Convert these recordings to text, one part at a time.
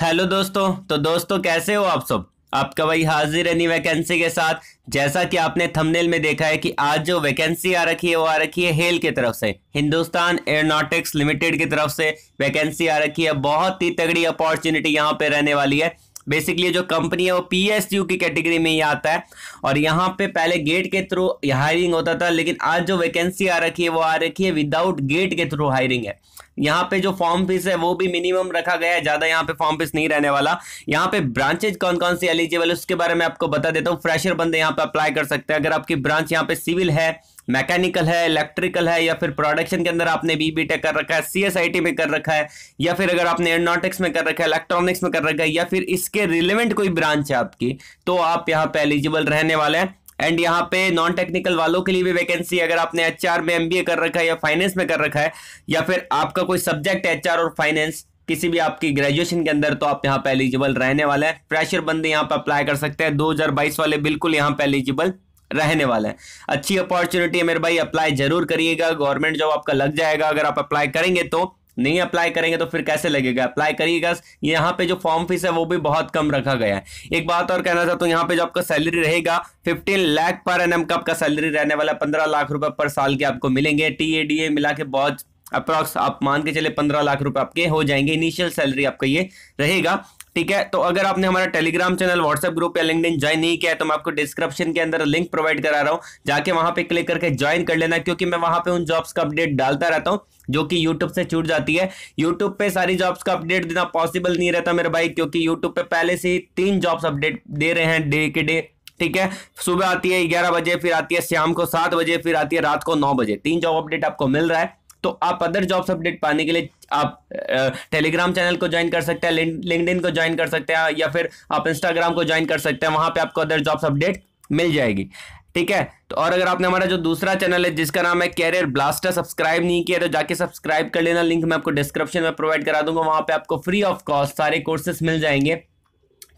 hello दोस्तों तो दोस्तों कैसे हो आप सब आपका भाई हाजिर है नी वैकेंसी के साथ जैसा कि आपने थंबनेल में देखा है कि आज जो वैकेंसी आ रखी है वो आ रखी है हेल की तरफ से हिंदुस्तान एयरोनॉटिक्स लिमिटेड की तरफ से वैकेंसी आ रखी है बहुत ही तगड़ी अपॉर्चुनिटी यहाँ पे रहने वाली है बेसिकली जो कंपनी है वो यू की कैटेगरी में ही आता है और यहाँ पे पहले गेट के थ्रू हायरिंग होता था लेकिन आज जो वैकेंसी आ रखी है वो आ रखी है विदाउट गेट के थ्रू हायरिंग है यहाँ पे जो फॉर्म फीस है वो भी मिनिमम रखा गया है ज्यादा यहाँ पे फॉर्म फीस नहीं रहने वाला यहाँ पे ब्रांचेज कौन कौन सी एलिजिबल है उसके बारे में आपको बता देता हूँ फ्रेशर बंदे यहाँ पे अप्लाई कर सकते हैं अगर आपकी ब्रांच यहाँ पे सिविल है मैकेनिकल है इलेक्ट्रिकल है या फिर प्रोडक्शन के अंदर आपने बी बी कर रखा है सी में कर रखा है या फिर अगर आपने एयरनोटिक्स में कर रखा है इलेक्ट्रॉनिक्स में कर रखा है या फिर इसके रिलेवेंट कोई ब्रांच है आपकी तो आप यहाँ पे एलिजिबल रहने वाले हैं एंड यहाँ पे नॉन टेक्निकल वालों के लिए भी वैकेंसी अगर आपने एच में एम कर रखा है या फाइनेंस में कर रखा है या फिर आपका कोई सब्जेक्ट है एच और फाइनेंस किसी भी आपकी ग्रेजुएशन के अंदर तो आप यहाँ पे एलिजिबल रहने वाले हैं फ्रेशर बंदे यहाँ पे अप्लाई कर सकते हैं 2022 वाले बिल्कुल यहाँ पे एलिजिबल रहने वाले हैं अच्छी अपॉर्चुनिटी है मेरे भाई अप्लाई जरूर करिएगा गवर्नमेंट जॉब आपका लग जाएगा अगर आप अप्लाई करेंगे तो नहीं अप्लाई करेंगे तो फिर कैसे लगेगा अप्लाई करिएगा यहाँ पे जो फॉर्म फीस है वो भी बहुत कम रखा गया है एक बात और कहना चाहता हूँ यहाँ पे जो आपका सैलरी रहेगा 15 लाख पर एन का आपका सैलरी रहने वाला है पंद्रह लाख रुपए पर साल के आपको मिलेंगे टी ए डी ए मिला के बहुत अप्रॉक्स आप मान के चले पंद्रह लाख रुपए आपके हो जाएंगे इनिशियल सैलरी आपका ये रहेगा ठीक है तो अगर आपने हमारा टेलीग्राम चैनल व्हाट्सएप ग्रुप या लिंक ज्वाइन नहीं किया है तो मैं आपको डिस्क्रिप्शन के अंदर लिंक प्रोवाइड करा रहा हूँ जाके वहां पे क्लिक करके ज्वाइन कर लेना क्योंकि मैं वहां पे उन जॉब्स का अपडेट डालता रहता हूँ जो कि यूट्यूब से छूट जाती है यूट्यूब पे सारी जॉब्स का अपडेट देना पॉसिबल नहीं रहता मेरे भाई क्योंकि यूट्यूब पे पहले से ही तीन जॉब्स अपडेट दे रहे हैं डे के डे ठीक है सुबह आती है ग्यारह बजे फिर आती है शाम को सात बजे फिर आती है रात को नौ बजे तीन जॉब अपडेट आपको मिल रहा है तो आप अदर जॉब्स अपडेट पाने के लिए आप टेलीग्राम चैनल को ज्वाइन कर सकते हैं लिंकड को ज्वाइन कर सकते हैं या फिर आप इंस्टाग्राम को ज्वाइन कर सकते हैं वहां पर आपको अदर जॉब्स अपडेट मिल जाएगी ठीक है तो और अगर आपने हमारा जो दूसरा चैनल है जिसका नाम है कैरियर ब्लास्टर सब्सक्राइब नहीं किया तो जाके सब्सक्राइब कर लेना लिंक मैं आपको डिस्क्रिप्शन में प्रोवाइड करा दूंगा वहां पे आपको फ्री ऑफ कॉस्ट सारे कोर्सेस मिल जाएंगे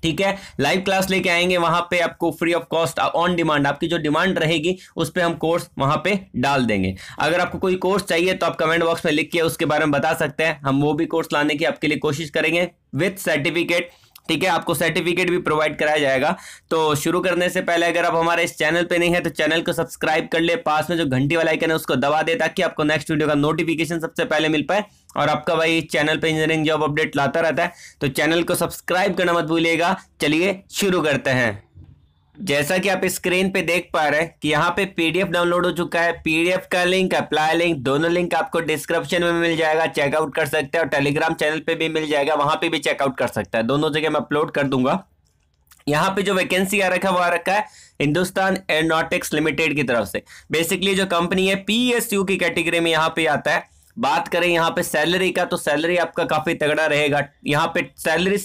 ठीक है लाइव क्लास लेके आएंगे वहां पे आपको free of cost on demand आपकी जो डिमांड रहेगी उस पर हम कोर्स वहां पे डाल देंगे अगर आपको कोई कोर्स चाहिए तो आप कमेंट बॉक्स में लिख के उसके बारे में बता सकते हैं हम वो भी कोर्स लाने की आपके लिए कोशिश करेंगे विथ सर्टिफिकेट ठीक है आपको सर्टिफिकेट भी प्रोवाइड कराया जाएगा तो शुरू करने से पहले अगर आप हमारे इस चैनल पे नहीं है तो चैनल को सब्सक्राइब कर ले पास में जो घंटी वाला आइकन है उसको दबा दे ताकि आपको नेक्स्ट वीडियो का नोटिफिकेशन सबसे पहले मिल पाए और आपका भाई चैनल पे इंजीनियरिंग जॉब अपडेट लाता रहता है तो चैनल को सब्सक्राइब करना मत भूलिएगा चलिए शुरू करते हैं जैसा कि आप स्क्रीन पे देख पा रहे हैं कि यहाँ पे पीडीएफ डाउनलोड हो चुका है पीडीएफ का लिंक अप्लाई लिंक दोनों लिंक आपको डिस्क्रिप्शन में मिल जाएगा चेकआउट कर सकते हैं और टेलीग्राम चैनल पे भी मिल जाएगा वहां पे भी चेकआउट कर सकता है दोनों जगह मैं अपलोड कर दूंगा यहाँ पे जो वैकेंसी आ रखा है वो आ रखा है हिंदुस्तान एरोनॉटिक्स लिमिटेड की तरफ से बेसिकली जो कंपनी है पी e की कैटेगरी में यहाँ पे आता है बात करें यहाँ पे सैलरी का तो सैलरी आपका काफी तगड़ा रहेगा यहाँ पे सैलरी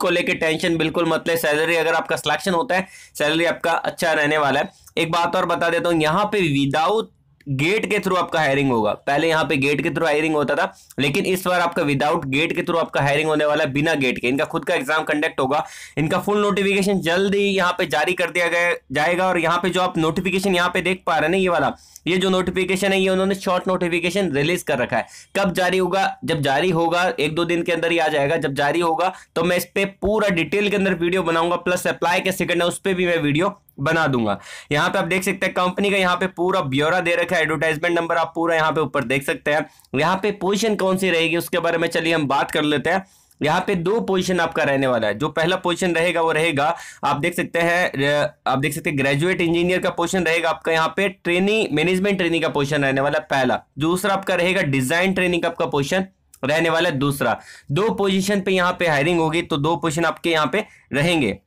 को लेके टेंशन बिल्कुल मत ले सैलरी अगर आपका सिलेक्शन होता है सैलरी आपका अच्छा रहने वाला है एक बात और बता देता हूँ यहाँ पे विदाउट गेट के थ्रू आपका हायरिंग होगा पहले यहाँ पे गेट के थ्रू हायरिंग होता था लेकिन इस बार आपका विदाउट गेट के थ्रू आपका हायरिंग होने वाला है बिना गेट के इनका खुद का एग्जाम कंडक्ट होगा इनका फुल नोटिफिकेशन जल्द ही यहाँ पे जारी कर दिया गया जाएगा और यहाँ पे जो आप नोटिफिकेशन यहाँ पे देख पा रहे हैं ना ये वाला ये जो नोटिफिकेशन है ये उन्होंने शॉर्ट नोटिफिकेशन रिलीज कर रखा है कब जारी होगा जब जारी होगा एक दो दिन के अंदर ही आ जाएगा जब जारी होगा तो मैं इस पर पूरा डिटेल के अंदर वीडियो बनाऊंगा प्लस अप्लाई के सेकंड है उस पर भी मैं वीडियो बना दूंगा यहाँ पे आप देख सकते हैं कंपनी का यहाँ पे पूरा ब्यौरा दे रखा है एडवर्टाइजमेंट नंबर आप पूरा यहाँ पे ऊपर देख सकते हैं यहाँ पे पोजिशन कौन सी रहेगी उसके बारे में चलिए हम बात कर लेते हैं यहाँ पे दो पोजीशन आपका रहने वाला है जो पहला पोजीशन रहेगा वो रहेगा आप देख सकते हैं आप देख सकते हैं ग्रेजुएट इंजीनियर का पोजीशन रहेगा आपका यहाँ पे ट्रेनिंग मैनेजमेंट ट्रेनिंग का पोजीशन रहने वाला है पहला दूसरा आपका रहेगा डिजाइन ट्रेनिंग का आपका पोजीशन रहने वाला है दूसरा दो पोजिशन पे यहाँ पे हायरिंग होगी तो दो पोजिशन आपके यहाँ पे रहेंगे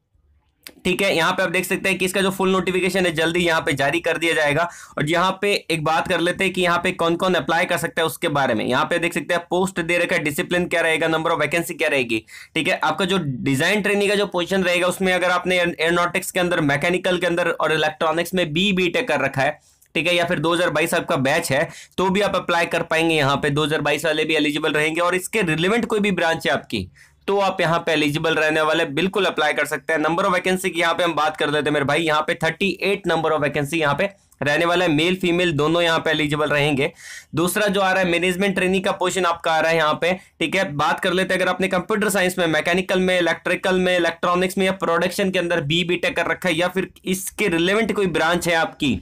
ठीक है यहाँ पे आप देख सकते हैं कि इसका जो फुल नोटिफिकेशन है जल्दी यहाँ पे जारी कर दिया जाएगा और यहाँ पे एक बात कर लेते हैं कि यहाँ पे कौन कौन अप्लाई कर सकता है उसके बारे में यहाँ पे देख सकते हैं पोस्ट दे रखा है डिसिप्लिन क्या रहेगा नंबर ऑफ वैकेंसी क्या रहेगी ठीक है आपका जो डिजाइन ट्रेनिंग का जो पोजिशन रहेगा उसमें अगर आपने एयरनोटिक्स के अंदर मैकेनिकल के अंदर और इलेक्ट्रॉनिक्स में बी बी टेक कर रखा है ठीक है या फिर 2022 आपका बैच है तो भी आप अप्लाई कर पाएंगे यहाँ पे 2022 वाले भी एलिजिबल रहेंगे और इसके रिलेवेंट कोई भी ब्रांच है आपकी तो आप यहाँ पे एलिजिबल रहने वाले बिल्कुल अप्लाई कर सकते हैं नंबर ऑफ वैकेंसी की यहाँ पे हम बात कर देते हैं मेरे भाई यहाँ पे thirty eight number of vacancy यहाँ पे रहने वाला है मेल फीमेल दोनों यहाँ पे एलिजिबल रहेंगे दूसरा जो आ रहा है मैनेजमेंट ट्रेनिंग का पोर्शन आपका आ रहा है यहाँ पे ठीक है बात कर लेते हैं अगर आपने कंप्यूटर साइंस में मैकेनिकल में इलेक्ट्रिकल में इलेक्ट्रॉनिक्स में या प्रोडक्शन के अंदर बी बी कर रखा है या फिर इसके रिलेवेंट कोई ब्रांच है आपकी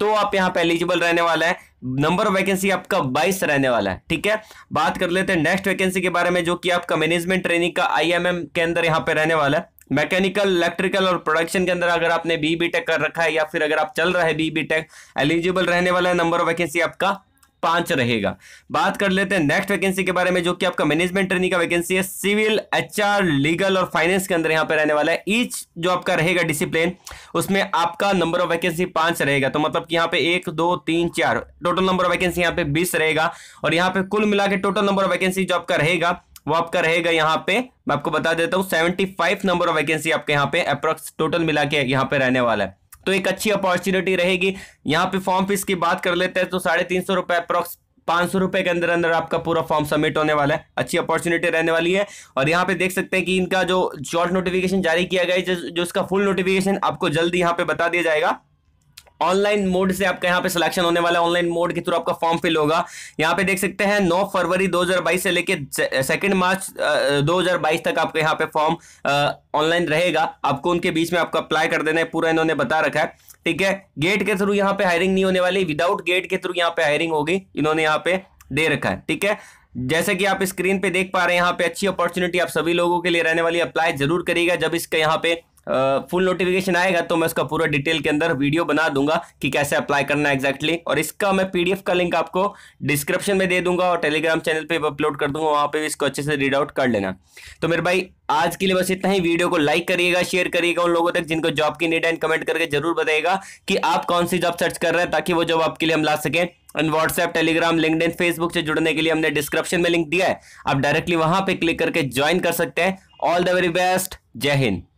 तो आप यहाँ पे एलिजिबल रहने वाला है नंबर ऑफ वैकेंसी आपका 22 रहने वाला है ठीक है बात कर लेते हैं नेक्स्ट वैकेंसी के बारे में जो कि आपका मैनेजमेंट ट्रेनिंग का आईएमएम के अंदर यहां पे रहने वाला है मैकेनिकल इलेक्ट्रिकल और प्रोडक्शन के अंदर अगर आपने बी बी कर रखा है या फिर अगर आप चल रहे हैं बी बी एलिजिबल रहने वाला है नंबर ऑफ वैकेंसी आपका पांच रहेगा बात कर लेते हैं नेक्स्ट वैकेंसी के बारे में जो कि आपका मैनेजमेंट ट्रेनिंग का वैकेंसी है सिविल एचआर लीगल और फाइनेंस के अंदर यहां पर रहने वाला है ईच जो आपका रहेगा डिसिप्लिन उसमें आपका नंबर ऑफ वैकेंसी पांच रहेगा तो मतलब कि यहां पे एक दो तीन चार टोटल नंबर ऑफ वैकेंसी यहां पर बीस रहेगा और यहां पर कुल मिला टोटल नंबर ऑफ वैकेंसी जो आपका रहेगा वो आपका रहेगा यहाँ पे मैं आपको बता देता हूँ seventy five number of vacancy आपके यहाँ पे अप्रोक्स टोटल मिला के यहाँ पे रहने वाला है तो एक अच्छी अपॉर्चुनिटी रहेगी यहाँ पे फॉर्म फीस की बात कर लेते हैं तो साढ़े तीन सौ रुपए अप्रॉक्स पांच सौ रुपए के अंदर अंदर आपका पूरा फॉर्म सबमिट होने वाला है अच्छी अपॉर्चुनिटी रहने वाली है और यहाँ पे देख सकते हैं कि इनका जो शॉर्ट नोटिफिकेशन जारी किया गया है जो, उसका इसका फुल नोटिफिकेशन आपको जल्दी यहाँ पे बता दिया जाएगा ऑनलाइन मोड से आपका यहाँ पे सिलेक्शन होने वाला है ऑनलाइन मोड के थ्रू आपका फॉर्म फिल होगा यहाँ पे देख सकते हैं नौ फरवरी 2022 से लेके सेकंड मार्च 2022 तक आपका यहाँ पे फॉर्म ऑनलाइन रहेगा आपको उनके बीच में आपको अप्लाई कर देना है पूरा इन्होंने बता रखा है ठीक है गेट के थ्रू यहाँ पे हायरिंग नहीं होने वाली विदाउट गेट के थ्रू यहाँ पे हायरिंग होगी इन्होंने यहाँ पे दे रखा है ठीक है जैसे कि आप स्क्रीन पे देख पा रहे हैं यहाँ पे अच्छी अपॉर्चुनिटी आप सभी लोगों के लिए रहने वाली अप्लाई जरूर करिएगा जब इसका यहाँ पे फुल नोटिफिकेशन आएगा तो मैं उसका पूरा डिटेल के अंदर वीडियो बना दूंगा कि कैसे अप्लाई करना एक्जैक्टली और इसका मैं पीडीएफ का लिंक आपको डिस्क्रिप्शन में दे दूंगा और टेलीग्राम चैनल पर अपलोड कर दूंगा वहाँ पर भी इसको अच्छे से रीड आउट कर लेना तो मेरे भाई आज के लिए बस इतना ही वीडियो को लाइक करिएगा शेयर करिएगा उन लोगों तक जिनको जॉब की नीड है कमेंट करके जरूर बताइएगा कि आप कौन सी जॉब सर्च कर रहे हैं ताकि वो जॉब आपके लिए हम ला सकें and WhatsApp Telegram LinkedIn Facebook से जुड़ने के लिए हमने डिस्क्रिप्शन में लिंक दिया है आप डायरेक्टली वहां पर क्लिक करके ज्वाइन कर सकते हैं ऑल द वेरी बेस्ट जय हिंद